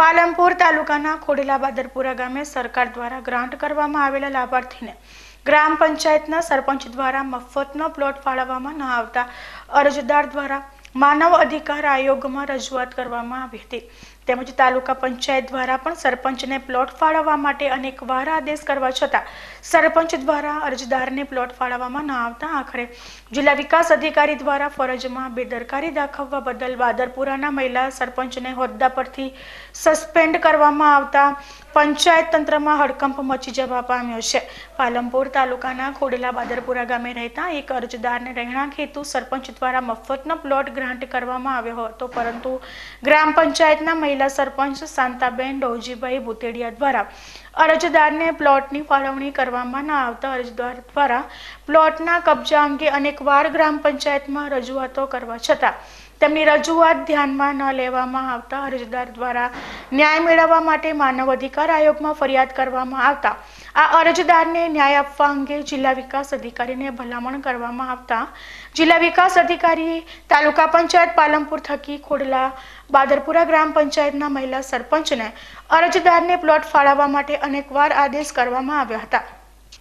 પાલમપુર તાલુકાના ખોડેલા બાદરપુરા ગામે સરકાર દ્વારા ગ્રાન્ટ કરવામાં આવેલા લાભાર્થીને ગ્રામ પંચાયતના સરપંચ દ્વારા મફતનો પ્લોટ ફાળવવામાં ન આવતા અરજદાર દ્વારા માનવ અધિકાર આયોગમાં રજૂઆત કરવામાં આવી હતી તેમજ તાલુકા પંચાયત દ્વારા પણ સરપંચને પ્લોટ ફાળવવા માટે અનેક વાર આદેશ કરવા છતાં સરપંચ દ્વારા અરજદારને પ્લોટ ફાળવવામાં ન આવતા આખરે જિલ્લા વિકાસ અધિકારી દ્વારા ફરજમાં બેદરકારી દાખવવા બદલ બાદરપુરાના મહિલા સરપંચને હોદ્દા પરથી સસ્પેન્ડ કરવામાં આવતા પંચાયત તંત્રમાં હડકંપ મચી જવા પામ્યો છે પાલમપુર તાલુકાના ખોડેલા બાદરપુરા ગામે રહેતા એક અરજદારને રહેણાંક હેતુ સરપંચ દ્વારા મફતનો પ્લોટ ગ્રાન્ટ કરવામાં આવ્યો હતો પરંતુ ગ્રામ પંચાયતના મહિલા સરપંચ શાંતાબેન ડોજીભાઈ બુતેડિયા દ્વારા અરજદારને પ્લોટની ફાળવણી કરવામાં ન આવતા અરજદાર દ્વારા પ્લોટના કબજા અંગે અનેકવાર ગ્રામ પંચાયતમાં રજૂઆતો કરવા છતાં તેમની રજૂઆત ધ્યાનમાં ન લેવામાં આવતા અરજદાર દ્વારા ન્યાય મેળવવા માટે માનવ અધિકાર આયોગમાં ફરિયાદ કરવામાં આવતા આ અરજદારને ન્યાય આપવા અંગે જિલ્લા વિકાસ અધિકારીને ભલામણ કરવામાં આવતા જિલ્લા વિકાસ અધિકારીએ તાલુકા પંચાયત પાલમપુર થકી ખોડલા બાદરપુરા ગ્રામ પંચાયતના મહિલા સરપંચને અરજદારને પ્લોટ ફાળવવા માટે અનેકવાર આદેશ કરવામાં આવ્યા હતા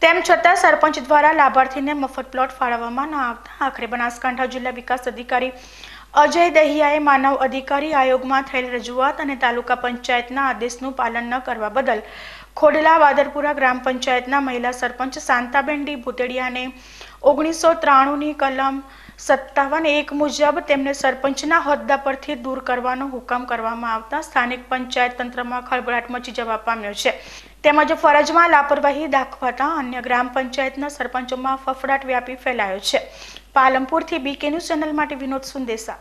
તેમ છતાં સરપંચ દ્વારા લાભાર્થીને મફત પ્લોટ ફાળવવામાં ન આવતા આખરે બનાસકાંઠા જિલ્લા વિકાસ અધિકારી અજય દહિયાએ માનવ અધિકારી આયોગમાં થયેલ રજૂઆત અને તાલુકા પંચાયતના આદેશનું પાલન ન કરવા બદલ ખોડલા વાદરપુરા ગ્રામ પંચાયતના મહિલા સરપંચ શાંતાબેન ડી ભૂતડિયાને ઓગણીસો ત્રાણુંની કલમ સત્તાવન એક મુજબ તેમને સરપંચના હોદ્દા પરથી દૂર કરવાનો હુકમ કરવામાં આવતા સ્થાનિક પંચાયત તંત્રમાં ખળભળાટ મચી જવા પામ્યો છે તેમજ ફરજમાં લાપરવાહી દાખવાતા અન્ય ગ્રામ પંચાયતના સરપંચોમાં ફફડાટ વ્યાપી ફેલાયો છે પાલમપુરથી બીકે ન્યૂઝ ચેનલ માટે વિનોદ સુંદેસા